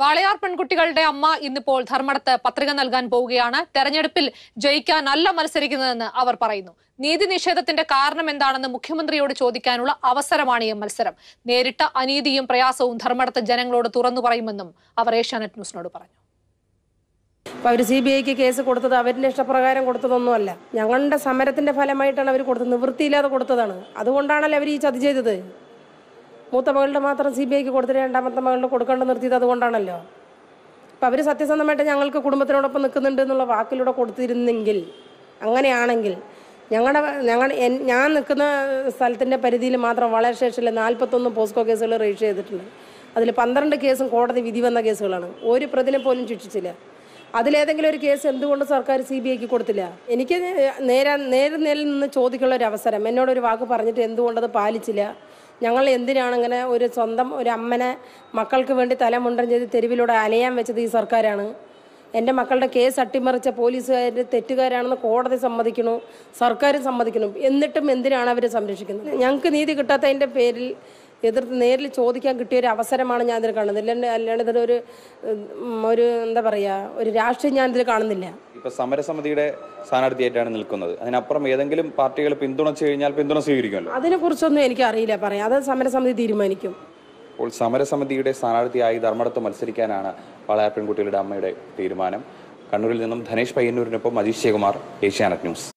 വാളയാർ പെൺകുട്ടികളുടെ അമ്മ ഇന്നിപ്പോൾ ധർമ്മടത്ത് പത്രിക നൽകാൻ പോവുകയാണ് തെരഞ്ഞെടുപ്പിൽ ജയിക്കാൻ മത്സരിക്കുന്നതെന്ന് അവർ പറയുന്നു നീതി നിഷേധത്തിന്റെ കാരണം എന്താണെന്ന് മുഖ്യമന്ത്രിയോട് ചോദിക്കാനുള്ള അവസരമാണ് ഈ മത്സരം നേരിട്ട അനീതിയും പ്രയാസവും ധർമ്മടത്ത് ജനങ്ങളോട് തുറന്നു പറയുമെന്നും അവർ ഏഷ്യാനെറ്റ് ന്യൂസിനോട് പറഞ്ഞു അപ്പോൾ അവർ സി ബി ഐക്ക് കേസ് കൊടുത്തത് അവരുടെ ഇഷ്ടപ്രകാരം കൊടുത്തതൊന്നുമല്ല ഞങ്ങളുടെ സമരത്തിന്റെ ഫലമായിട്ടാണ് അവർ കൊടുത്തത് നിവൃത്തിയില്ലാതെ കൊടുത്തതാണ് അതുകൊണ്ടാണല്ലോ അവർ ഈ ചതി ചെയ്തത് മൂത്ത മകളുടെ മാത്രം സി ബി ഐക്ക് കൊടുത്തിട്ട് രണ്ടാമത്തെ മകളുടെ കൊടുക്കേണ്ട നിർത്തിയത് അതുകൊണ്ടാണല്ലോ അപ്പം അവർ സത്യസന്ധമായിട്ട് ഞങ്ങൾക്ക് കുടുംബത്തിനോടൊപ്പം നിൽക്കുന്നുണ്ട് എന്നുള്ള വാക്കിലൂടെ കൊടുത്തിരുന്നെങ്കിൽ അങ്ങനെയാണെങ്കിൽ ഞങ്ങളുടെ ഞങ്ങൾ ഞാൻ നിൽക്കുന്ന സ്ഥലത്തിൻ്റെ പരിധിയിൽ മാത്രം വളരെ സ്റ്റേഷനിൽ നാൽപ്പത്തൊന്ന് പോസ്കോ കേസുകൾ രജിസ്റ്റർ ചെയ്തിട്ടുണ്ട് അതിൽ പന്ത്രണ്ട് കേസും കോടതി വിധി വന്ന കേസുകളാണ് ഒരു പ്രതിനെ പോലും ശിക്ഷിച്ചില്ല അതിലേതെങ്കിലും ഒരു കേസ് എന്തുകൊണ്ട് സർക്കാർ സി ബി ഐക്ക് കൊടുത്തില്ല എനിക്ക് നേരെ നേരെ നേരിൽ നിന്ന് ചോദിക്കുള്ള ഒരു അവസരം എന്നോടൊരു വാക്ക് പറഞ്ഞിട്ട് എന്തുകൊണ്ടത് പാലിച്ചില്ല ഞങ്ങൾ എന്തിനാണ് ഒരു സ്വന്തം ഒരു അമ്മനെ മക്കൾക്ക് വേണ്ടി തലമുണ്ടം ചെയ്ത് തെരുവിലൂടെ അലയാൻ വെച്ചത് ഈ സർക്കാരാണ് എൻ്റെ മക്കളുടെ കേസ് അട്ടിമറിച്ച പോലീസുകാരുടെ തെറ്റുകാരാണെന്ന് കോടതി സമ്മതിക്കണു സർക്കാരും സമ്മതിക്കുന്നു എന്നിട്ടും എന്തിനാണ് അവരെ സംരക്ഷിക്കുന്നത് ഞങ്ങൾക്ക് നീതി കിട്ടാത്തതിൻ്റെ പേരിൽ എതിർത്ത് നേരിൽ ചോദിക്കാൻ കിട്ടിയ ഒരു അവസരമാണ് ഞാൻ ഇതിൽ കാണുന്നത് ഇല്ലെങ്കിൽ അല്ലാണ്ട് ഇതിലൊരു ഒരു എന്താ പറയുക ഒരു രാഷ്ട്രീയം ഞാൻ ഇതിൽ കാണുന്നില്ല ഇപ്പൊ സമരസമിതിയുടെ സ്ഥാനാർത്ഥിയായിട്ടാണ് നിൽക്കുന്നത് അതിനപ്പുറം ഏതെങ്കിലും പാർട്ടികൾ പിന്തുണച്ചു കഴിഞ്ഞാൽ പിന്തുണ സ്വീകരിക്കുമല്ലോ അതിനെ കുറിച്ചൊന്നും എനിക്ക് അറിയില്ല പറയാം അത് സമരസമിതി തീരുമാനിക്കും അപ്പോൾ സമരസമിതിയുടെ സ്ഥാനാർത്ഥിയായി ധർമ്മടത്ത് മത്സരിക്കാനാണ് വളയാർ പെൺകുട്ടികളുടെ അമ്മയുടെ തീരുമാനം കണ്ണൂരിൽ നിന്നും ധനേഷ് പയ്യന്നൂരിനൊപ്പം അജീഷ് ശിവകുമാർ ഏഷ്യാനെറ്റ് ന്യൂസ്